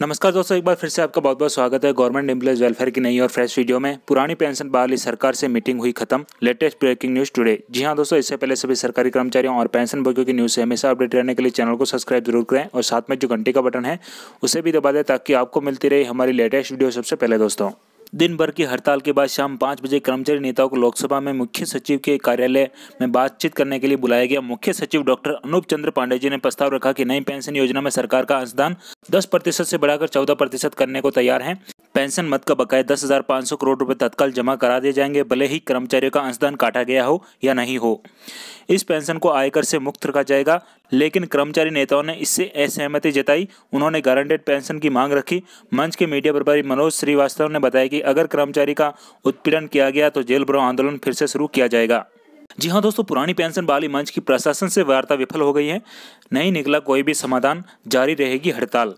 नमस्कार दोस्तों एक बार फिर से आपका बहुत बहुत स्वागत है गवर्नमेंट एम्प्लॉयज वेलफेयर की नई और फ्रेश वीडियो में पुरानी पेंशन बहाली सरकार से मीटिंग हुई खत्म लेटेस्ट ब्रेकिंग न्यूज टुडे जी हाँ दोस्तों इससे पहले सभी सरकारी कर्मचारियों और पेंशन भोगियों की न्यूज से हमेशा अपडेट रहने के लिए चैनल को सब्सक्राइब जरूर करें और साथ में जो घंटे का बटन है उसे भी दबा दें ताकि आपको मिलती रही हमारी लेटेस्ट वीडियो सबसे पहले दोस्तों दिन भर की हड़ताल के बाद शाम पाँच बजे कर्मचारी नेताओं को लोकसभा में मुख्य सचिव के कार्यालय में बातचीत करने के लिए बुलाया गया मुख्य सचिव डॉक्टर अनूप चंद्र पांडे जी ने प्रस्ताव रखा कि नई पेंशन योजना में सरकार का अंशदान दस प्रतिशत से बढ़ाकर चौदह प्रतिशत करने को तैयार है पेंशन मत का बकाया दस हजार पाँच सौ करोड़ रुपए तत्काल जमा करा दिए जाएंगे भले ही कर्मचारियों का अंशदान काटा गया हो या नहीं हो इस पेंशन को आयकर से मुक्त रखा जाएगा लेकिन कर्मचारी नेताओं ने इससे असहमति जताई उन्होंने गारंटेड पेंशन की मांग रखी मंच के मीडिया प्रभारी मनोज श्रीवास्तव ने बताया कि अगर कर्मचारी का उत्पीड़न किया गया तो जेल भरो आंदोलन फिर से शुरू किया जाएगा जी हाँ दोस्तों पुरानी पेंशन बाली मंच की प्रशासन से वार्ता विफल हो गई है नहीं निकला कोई भी समाधान जारी रहेगी हड़ताल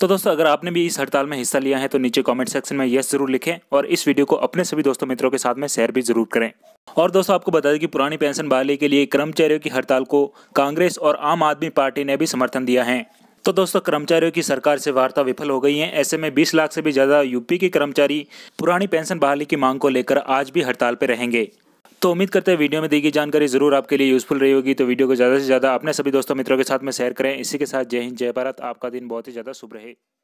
तो दोस्तों अगर आपने भी इस हड़ताल में हिस्सा लिया है तो नीचे कॉमेंट सेक्शन में यस जरूर लिखें और इस वीडियो को अपने सभी दोस्तों मित्रों के साथ में शेयर भी जरूर करें और दोस्तों आपको बता दें कि पुरानी पेंशन बहाली के लिए कर्मचारियों की हड़ताल को कांग्रेस और आम आदमी पार्टी ने भी समर्थन दिया है तो दोस्तों कर्मचारियों की सरकार से वार्ता विफल हो गई है ऐसे में 20 लाख से भी ज्यादा यूपी के कर्मचारी पुरानी पेंशन बहाली की मांग को लेकर आज भी हड़ताल पर रहेंगे तो उम्मीद करते हैं वीडियो में दी गई जानकारी जरूर आपके लिए यूजफुल रही होगी तो वीडियो को ज़्यादा से ज़्यादा अपने सभी दोस्तों मित्रों के साथ में शेयर करें इसी के साथ जय हिंद जय भारत आपका दिन बहुत ही ज़्यादा शुभ रहे